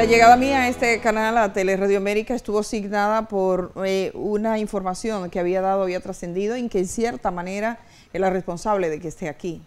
La llegada mía a este canal, a Teleradio América, estuvo signada por eh, una información que había dado, había trascendido, en que en cierta manera es la responsable de que esté aquí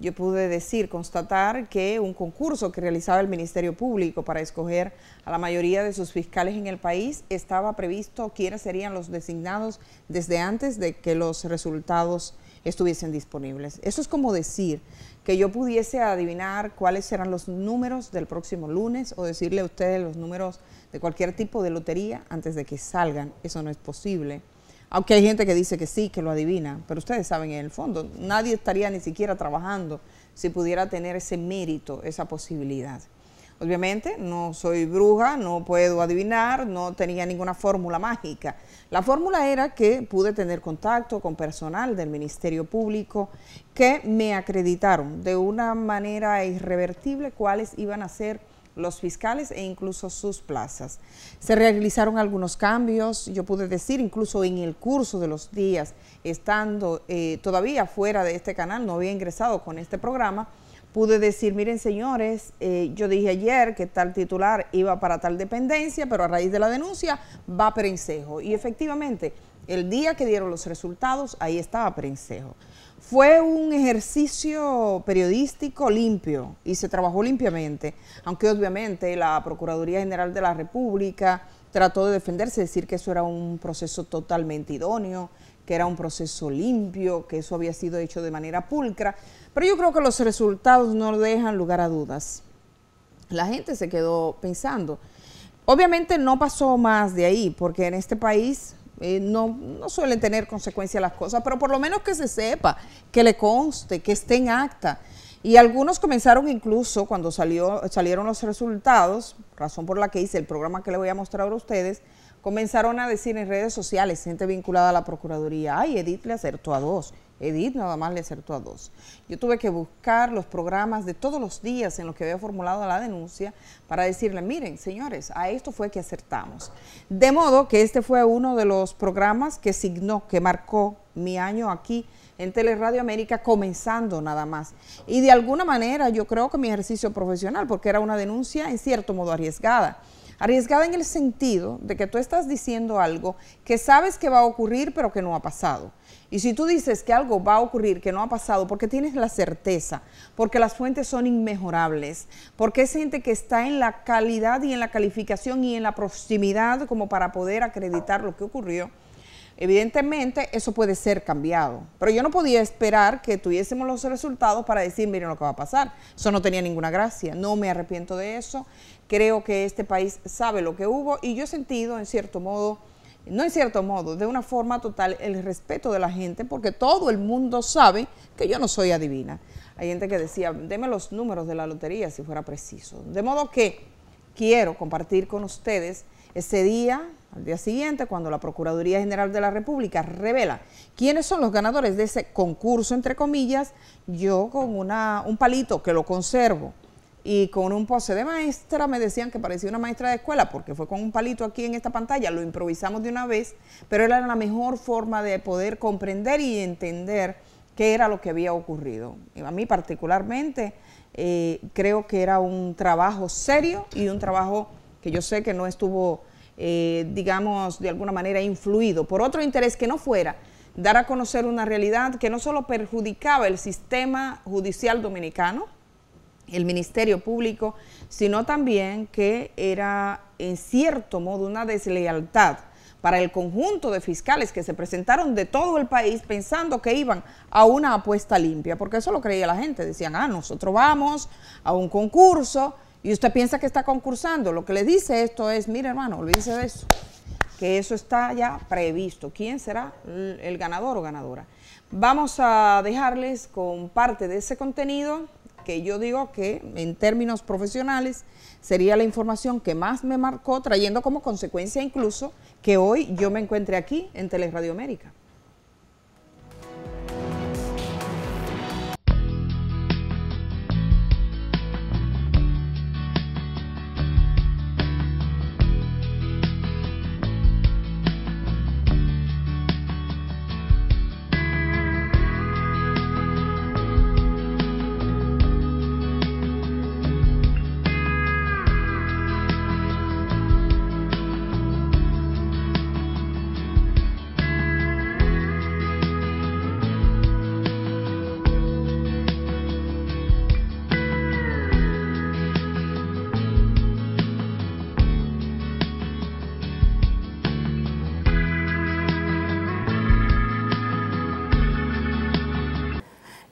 yo pude decir, constatar que un concurso que realizaba el Ministerio Público para escoger a la mayoría de sus fiscales en el país estaba previsto quiénes serían los designados desde antes de que los resultados estuviesen disponibles. Eso es como decir que yo pudiese adivinar cuáles serán los números del próximo lunes o decirle a ustedes los números de cualquier tipo de lotería antes de que salgan. Eso no es posible. Aunque hay gente que dice que sí, que lo adivina, pero ustedes saben, en el fondo, nadie estaría ni siquiera trabajando si pudiera tener ese mérito, esa posibilidad. Obviamente, no soy bruja, no puedo adivinar, no tenía ninguna fórmula mágica. La fórmula era que pude tener contacto con personal del Ministerio Público que me acreditaron de una manera irrevertible cuáles iban a ser los fiscales e incluso sus plazas. Se realizaron algunos cambios, yo pude decir, incluso en el curso de los días, estando eh, todavía fuera de este canal, no había ingresado con este programa, pude decir, miren señores, eh, yo dije ayer que tal titular iba para tal dependencia, pero a raíz de la denuncia va a Perencejo. Y efectivamente el día que dieron los resultados, ahí estaba Prensejo. Fue un ejercicio periodístico limpio y se trabajó limpiamente, aunque obviamente la Procuraduría General de la República trató de defenderse, decir que eso era un proceso totalmente idóneo, que era un proceso limpio, que eso había sido hecho de manera pulcra, pero yo creo que los resultados no dejan lugar a dudas. La gente se quedó pensando. Obviamente no pasó más de ahí, porque en este país eh, no, no suelen tener consecuencias las cosas, pero por lo menos que se sepa, que le conste, que esté en acta. Y algunos comenzaron incluso cuando salió, salieron los resultados, razón por la que hice el programa que le voy a mostrar a ustedes, comenzaron a decir en redes sociales, gente vinculada a la Procuraduría, ay, Edith le acertó a dos, Edith nada más le acertó a dos. Yo tuve que buscar los programas de todos los días en los que había formulado la denuncia para decirle, miren, señores, a esto fue que acertamos. De modo que este fue uno de los programas que signó, que marcó mi año aquí en Teleradio América, comenzando nada más. Y de alguna manera yo creo que mi ejercicio profesional, porque era una denuncia en cierto modo arriesgada Arriesgada en el sentido de que tú estás diciendo algo que sabes que va a ocurrir pero que no ha pasado. Y si tú dices que algo va a ocurrir que no ha pasado porque tienes la certeza, porque las fuentes son inmejorables, porque es gente que está en la calidad y en la calificación y en la proximidad como para poder acreditar lo que ocurrió, Evidentemente, eso puede ser cambiado, pero yo no podía esperar que tuviésemos los resultados para decir, miren lo que va a pasar. Eso no tenía ninguna gracia, no me arrepiento de eso. Creo que este país sabe lo que hubo y yo he sentido, en cierto modo, no en cierto modo, de una forma total, el respeto de la gente, porque todo el mundo sabe que yo no soy adivina. Hay gente que decía, deme los números de la lotería si fuera preciso. De modo que quiero compartir con ustedes ese día, al día siguiente, cuando la Procuraduría General de la República revela quiénes son los ganadores de ese concurso, entre comillas, yo con una, un palito que lo conservo y con un pose de maestra, me decían que parecía una maestra de escuela, porque fue con un palito aquí en esta pantalla, lo improvisamos de una vez, pero era la mejor forma de poder comprender y entender qué era lo que había ocurrido. Y a mí particularmente eh, creo que era un trabajo serio y un trabajo que yo sé que no estuvo, eh, digamos, de alguna manera influido por otro interés que no fuera dar a conocer una realidad que no solo perjudicaba el sistema judicial dominicano, el Ministerio Público, sino también que era en cierto modo una deslealtad para el conjunto de fiscales que se presentaron de todo el país pensando que iban a una apuesta limpia, porque eso lo creía la gente, decían, ah, nosotros vamos a un concurso y usted piensa que está concursando. Lo que le dice esto es, mire hermano, olvídese de eso. Que eso está ya previsto. ¿Quién será el ganador o ganadora? Vamos a dejarles con parte de ese contenido que yo digo que en términos profesionales sería la información que más me marcó, trayendo como consecuencia incluso que hoy yo me encuentre aquí en Radio América.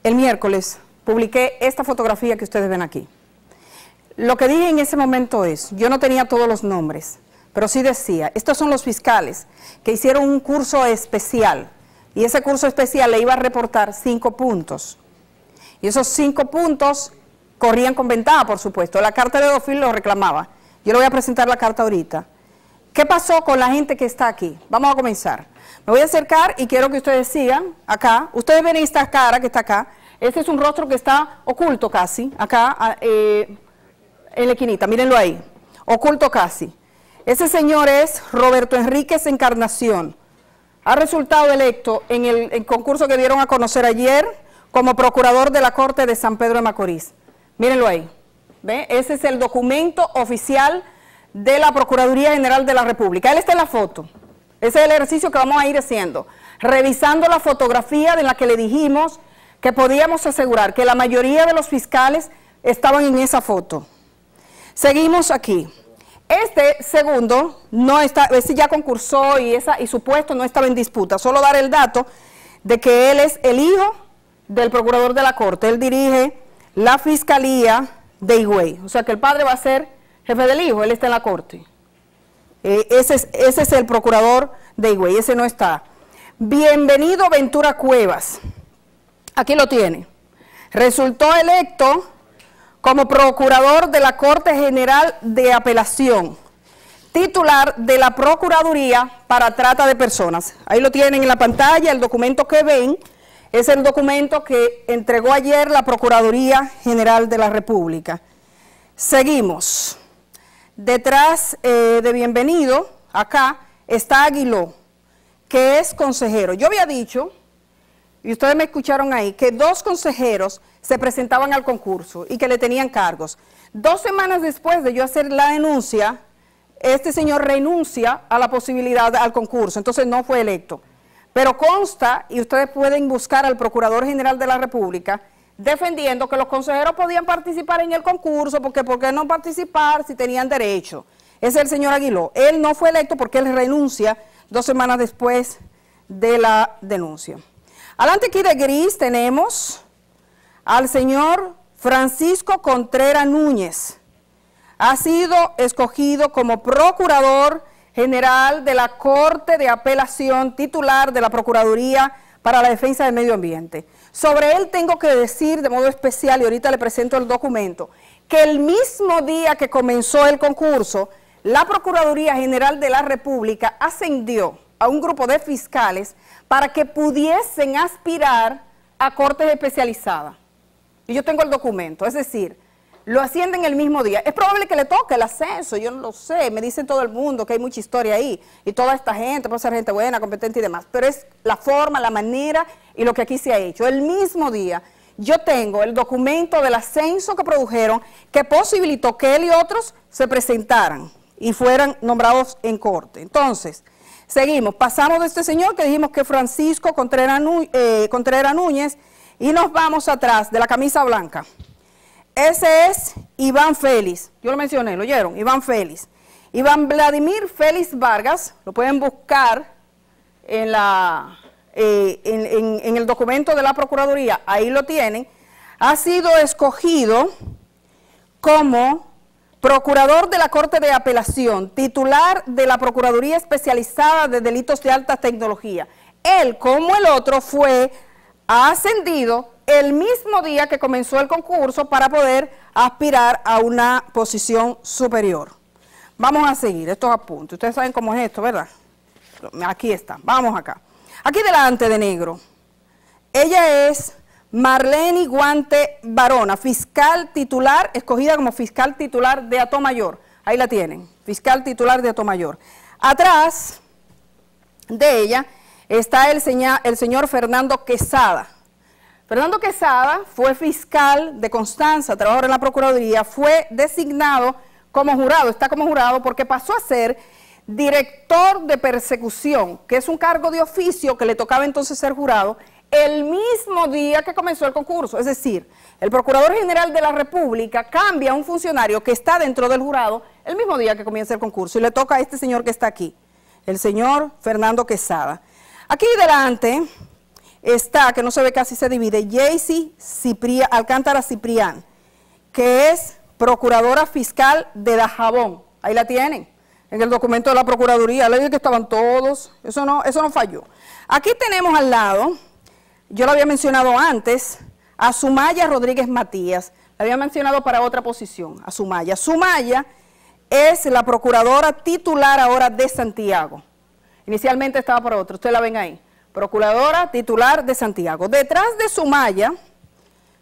el miércoles publiqué esta fotografía que ustedes ven aquí. Lo que dije en ese momento es, yo no tenía todos los nombres, pero sí decía, estos son los fiscales que hicieron un curso especial y ese curso especial le iba a reportar cinco puntos. Y esos cinco puntos corrían con ventaja, por supuesto. La carta de Dofil lo reclamaba. Yo le voy a presentar la carta ahorita. ¿Qué pasó con la gente que está aquí? Vamos a comenzar. Me voy a acercar y quiero que ustedes sigan acá. Ustedes ven esta cara que está acá. Este es un rostro que está oculto casi, acá eh, en la esquinita, mírenlo ahí, oculto casi. Ese señor es Roberto Enríquez Encarnación. Ha resultado electo en el, concurso que dieron a conocer ayer como procurador de la Corte de San Pedro de Macorís. Mírenlo ahí. ¿Ve? Ese es el documento oficial de la Procuraduría General de la República. Él está en la foto. Ese es el ejercicio que vamos a ir haciendo. Revisando la fotografía de la que le dijimos que podíamos asegurar que la mayoría de los fiscales estaban en esa foto. Seguimos aquí. Este segundo no está, ese ya concursó y, esa, y su puesto no estaba en disputa. Solo dar el dato de que él es el hijo del procurador de la corte. Él dirige la fiscalía de Higüey. O sea que el padre va a ser jefe del hijo, él está en la corte. Eh, ese, es, ese, es, el procurador de Higüey, ese no está. Bienvenido Ventura Cuevas. Aquí lo tiene. Resultó electo como procurador de la Corte General de Apelación, titular de la Procuraduría para Trata de Personas. Ahí lo tienen en la pantalla, el documento que ven es el documento que entregó ayer la Procuraduría General de la República. Seguimos. Detrás eh, de Bienvenido, acá, está Aguiló, que es consejero. Yo había dicho, y ustedes me escucharon ahí, que dos consejeros se presentaban al concurso y que le tenían cargos. Dos semanas después de yo hacer la denuncia, este señor renuncia a la posibilidad al concurso, entonces no fue electo. Pero consta, y ustedes pueden buscar al Procurador General de la República, defendiendo que los consejeros podían participar en el concurso, porque ¿por qué no participar si tenían derecho? Es el señor Aguiló. Él no fue electo porque él renuncia dos semanas después de la denuncia. Adelante aquí de gris tenemos al señor Francisco Contreras Núñez. Ha sido escogido como procurador general de la Corte de Apelación titular de la Procuraduría para la Defensa del Medio Ambiente. Sobre él tengo que decir de modo especial, y ahorita le presento el documento, que el mismo día que comenzó el concurso, la Procuraduría General de la República ascendió a un grupo de fiscales para que pudiesen aspirar a cortes especializadas. Y yo tengo el documento, es decir, lo ascienden el mismo día. Es probable que le toque el ascenso, yo no lo sé. Me dicen todo el mundo que hay mucha historia ahí y toda esta gente puede ser gente buena, competente y demás. Pero es la forma, la manera y lo que aquí se ha hecho. El mismo día yo tengo el documento del ascenso que produjeron que posibilitó que él y otros se presentaran y fueran nombrados en corte. Entonces, seguimos. Pasamos de este señor que dijimos que Francisco Contreras, eh, Núñez y nos vamos atrás de la camisa blanca. Ese es Iván Félix. Yo lo mencioné, ¿lo oyeron? Iván Félix. Iván Vladimir Félix Vargas, lo pueden buscar en, la, eh, en, el documento de la Procuraduría, ahí lo tienen, ha sido escogido como procurador de la Corte de Apelación, titular de la Procuraduría Especializada de Delitos de Alta Tecnología. Él, como el otro, fue ascendido el mismo día que comenzó el concurso para poder aspirar a una posición superior. Vamos a seguir estos apuntes. Ustedes saben cómo es esto, ¿verdad? Aquí está. Vamos acá. Aquí delante de negro. Ella es Marlene Guante Barona, fiscal titular, escogida como fiscal titular de Atomayor. Ahí la tienen, fiscal titular de Atomayor. Atrás de ella está el, el señor Fernando Quesada, Fernando Quesada fue fiscal de Constanza, trabajador en la Procuraduría, fue designado como jurado, está como jurado porque pasó a ser director de persecución, que es un cargo de oficio que le tocaba entonces ser jurado, el mismo día que comenzó el concurso. Es decir, el Procurador General de la República cambia a un funcionario que está dentro del jurado el mismo día que comienza el concurso y le toca a este señor que está aquí, el señor Fernando Quesada. Aquí delante está, que no se ve casi se divide, Jacy Alcántara Ciprián, que es procuradora fiscal de Dajabón. Ahí la tienen, en el documento de la Procuraduría. Le dije que estaban todos, eso no, eso no falló. Aquí tenemos al lado, yo lo había mencionado antes, a Sumaya Rodríguez Matías. La había mencionado para otra posición, a Sumaya. Sumaya es la procuradora titular ahora de Santiago. Inicialmente estaba por otro, ustedes la ven ahí procuradora titular de Santiago. Detrás de su malla,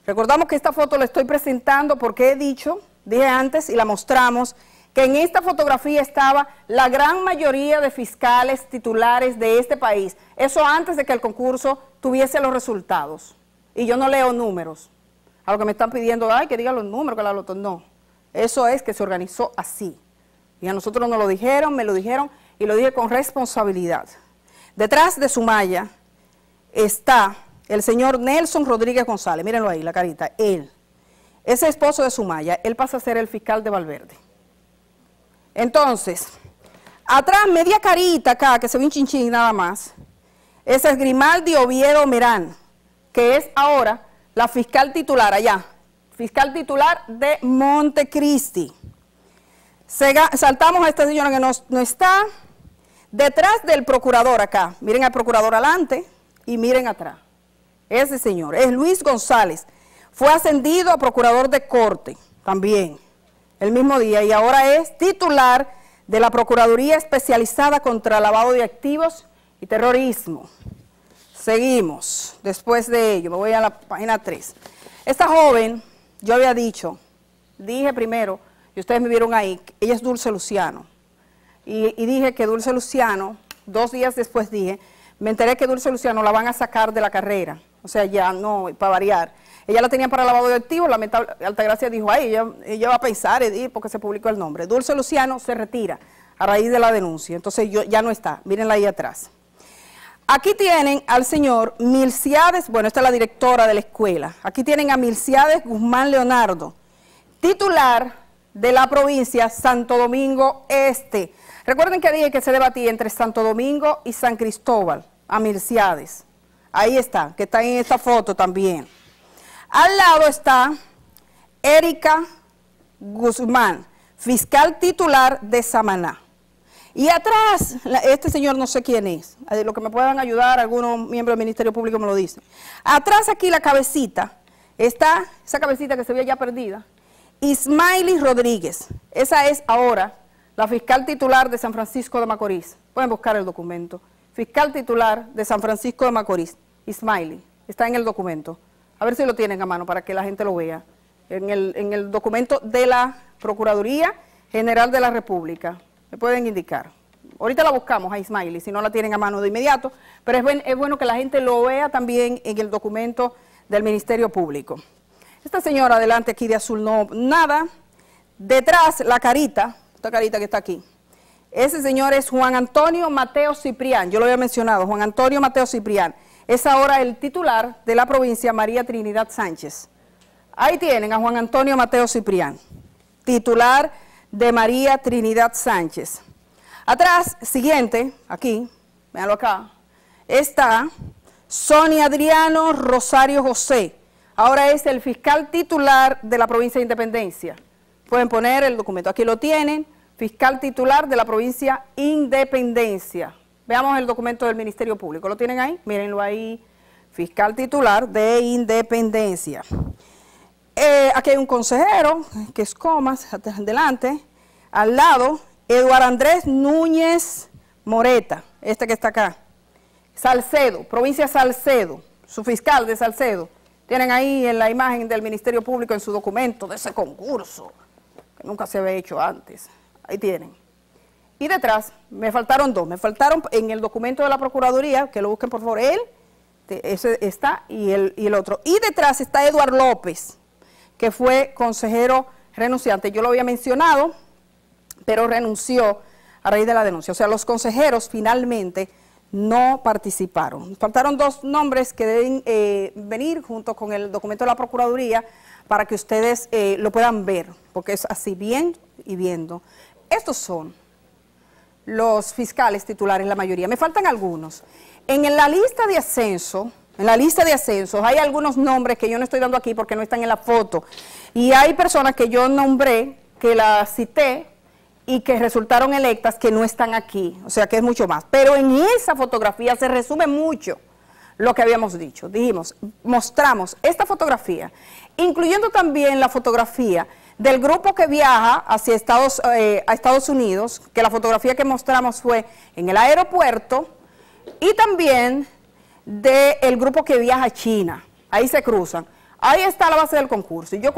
recordamos que esta foto la estoy presentando porque he dicho, dije antes y la mostramos, que en esta fotografía estaba la gran mayoría de fiscales titulares de este país. Eso antes de que el concurso tuviese los resultados. Y yo no leo números. A lo que me están pidiendo, ay, que diga los números, que la loto. No, eso es que se organizó así. Y a nosotros nos lo dijeron, me lo dijeron y lo dije con responsabilidad. Detrás de Sumaya está el señor Nelson Rodríguez González, mírenlo ahí, la carita, él. Ese esposo de Sumaya, él pasa a ser el fiscal de Valverde. Entonces, atrás, media carita acá, que se ve un chinchín nada más, ese es Grimaldi Oviedo Merán, que es ahora la fiscal titular allá, fiscal titular de Montecristi. Saltamos a esta señora que no está, Detrás del procurador acá, miren al procurador adelante y miren atrás. Ese señor es Luis González. Fue ascendido a procurador de corte también el mismo día y ahora es titular de la Procuraduría Especializada contra Lavado de Activos y Terrorismo. Seguimos después de ello, me voy a la página 3. Esta joven, yo había dicho, dije primero, y ustedes me vieron ahí, ella es Dulce Luciano y, dije que Dulce Luciano, dos días después dije, me enteré que Dulce Luciano la van a sacar de la carrera, o sea, ya no, para variar. Ella la tenía para lavado de activos, lamentable, Altagracia dijo, ay, ella, va a pensar, Edith, porque se publicó el nombre. Dulce Luciano se retira a raíz de la denuncia, entonces yo, ya no está, mírenla ahí atrás. Aquí tienen al señor Milciades, bueno, esta es la directora de la escuela, aquí tienen a Milciades Guzmán Leonardo, titular de la provincia Santo Domingo Este, Recuerden que dije que se debatía entre Santo Domingo y San Cristóbal, a Mirciades. Ahí está, que está en esta foto también. Al lado está Erika Guzmán, fiscal titular de Samaná. Y atrás, este señor no sé quién es, eh, lo que me puedan ayudar, algunos miembros del Ministerio Público me lo dicen. Atrás aquí la cabecita, está esa cabecita que se veía ya perdida, Ismaili Rodríguez. Esa es ahora la fiscal titular de San Francisco de Macorís, pueden buscar el documento, fiscal titular de San Francisco de Macorís, Ismaili, está en el documento. A ver si lo tienen a mano para que la gente lo vea. En el, documento de la Procuraduría General de la República, me pueden indicar. Ahorita la buscamos a Ismaili, si no la tienen a mano de inmediato, pero es, es bueno que la gente lo vea también en el documento del Ministerio Público. Esta señora adelante aquí de azul no nada, detrás la carita, carita que está aquí. Ese señor es Juan Antonio Mateo Ciprián, yo lo había mencionado, Juan Antonio Mateo Ciprián. Es ahora el titular de la provincia María Trinidad Sánchez. Ahí tienen a Juan Antonio Mateo Ciprián, titular de María Trinidad Sánchez. Atrás, siguiente, aquí, véanlo acá, está Sonia Adriano Rosario José. Ahora es el fiscal titular de la provincia de Independencia. Pueden poner el documento, aquí lo tienen fiscal titular de la provincia Independencia. Veamos el documento del Ministerio Público. ¿Lo tienen ahí? Mírenlo ahí. Fiscal titular de Independencia. Eh, aquí hay un consejero, que es Comas, adelante. Al lado, Eduardo Andrés Núñez Moreta, este que está acá. Salcedo, provincia Salcedo, su fiscal de Salcedo. Tienen ahí en la imagen del Ministerio Público en su documento de ese concurso, que nunca se había hecho antes. Ahí tienen. Y detrás, me faltaron dos. Me faltaron en el documento de la Procuraduría, que lo busquen por favor, él, ese está, y el, otro. Y detrás está Eduard López, que fue consejero renunciante. Yo lo había mencionado, pero renunció a raíz de la denuncia. O sea, los consejeros finalmente no participaron. Faltaron dos nombres que deben eh, venir junto con el documento de la Procuraduría para que ustedes eh, lo puedan ver, porque es así bien y viendo. Estos son los fiscales titulares, la mayoría. Me faltan algunos. En la lista de ascenso, en la lista de ascensos hay algunos nombres que yo no estoy dando aquí porque no están en la foto. Y hay personas que yo nombré, que las cité y que resultaron electas que no están aquí. O sea que es mucho más. Pero en esa fotografía se resume mucho lo que habíamos dicho. Dijimos, mostramos esta fotografía, incluyendo también la fotografía del grupo que viaja hacia Estados, eh, a Estados Unidos, que la fotografía que mostramos fue en el aeropuerto, y también del grupo que viaja a China. Ahí se cruzan. Ahí está la base del concurso. Y yo